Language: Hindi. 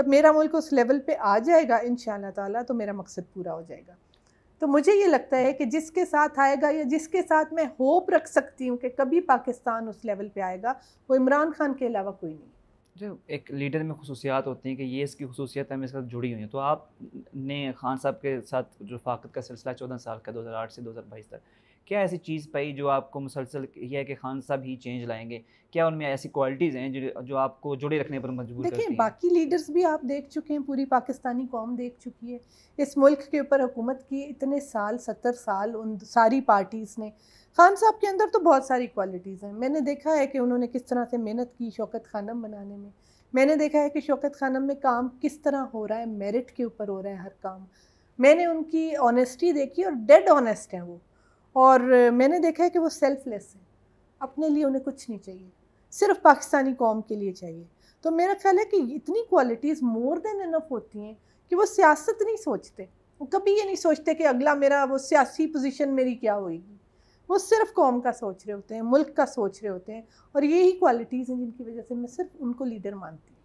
जब मेरा मुल्क उस लेवल पे आ जाएगा इन ताला तो मेरा मकसद पूरा हो जाएगा तो मुझे ये लगता है कि जिसके साथ आएगा या जिसके साथ मैं होप रख सकती हूँ कि कभी पाकिस्तान उस लेवल पे आएगा वो इमरान खान के अलावा कोई नहीं जो एक लीडर में खसूसियात होती हैं कि ये इसकी खसूसियत है इसके साथ जुड़ी हुई हैं तो आपने खान साहब के साथ जो फाकत का सिलसिला चौदह साल का दो हज़ार आठ से दो हज़ार बाईस तक क्या ऐसी चीज़ पाई जो आपको मुसलसल यह है कि खान साहब ही चेंज लाएंगे क्या उनमें ऐसी क्वालिटीज़ हैं जो जो आपको जुड़े रखने पर मजबूर देखिए बाकी लीडर्स भी आप देख चुके हैं पूरी पाकिस्तानी कौम देख चुकी है इस मुल्क के ऊपर हुकूमत की इतने साल सत्तर साल उन सारी पार्टीज़ ने खान साहब के अंदर तो बहुत सारी क्वालिटीज़ हैं मैंने देखा है कि उन्होंने किस तरह से मेहनत की शौकत खानम बनाने में मैंने देखा है कि शौकत खानम में काम किस तरह हो रहा है मेरिट के ऊपर हो रहा है हर काम मैंने उनकी ऑनेस्टी देखी और डेड ऑनेस्ट हैं वो और मैंने देखा है कि वो सेल्फलेस है अपने लिए उन्हें कुछ नहीं चाहिए सिर्फ पाकिस्तानी कौम के लिए चाहिए तो मेरा ख्याल है कि इतनी क्वालिटीज़ मोर देन इनफ होती हैं कि वो सियासत नहीं सोचते वो कभी ये नहीं सोचते कि अगला मेरा वो सियासी पोजीशन मेरी क्या होगी वो सिर्फ कौम का सोच रहे होते हैं मुल्क का सोच रहे होते हैं और यही क्वालिटीज़ हैं जिनकी वजह से मैं सिर्फ उनको लीडर मानती हूँ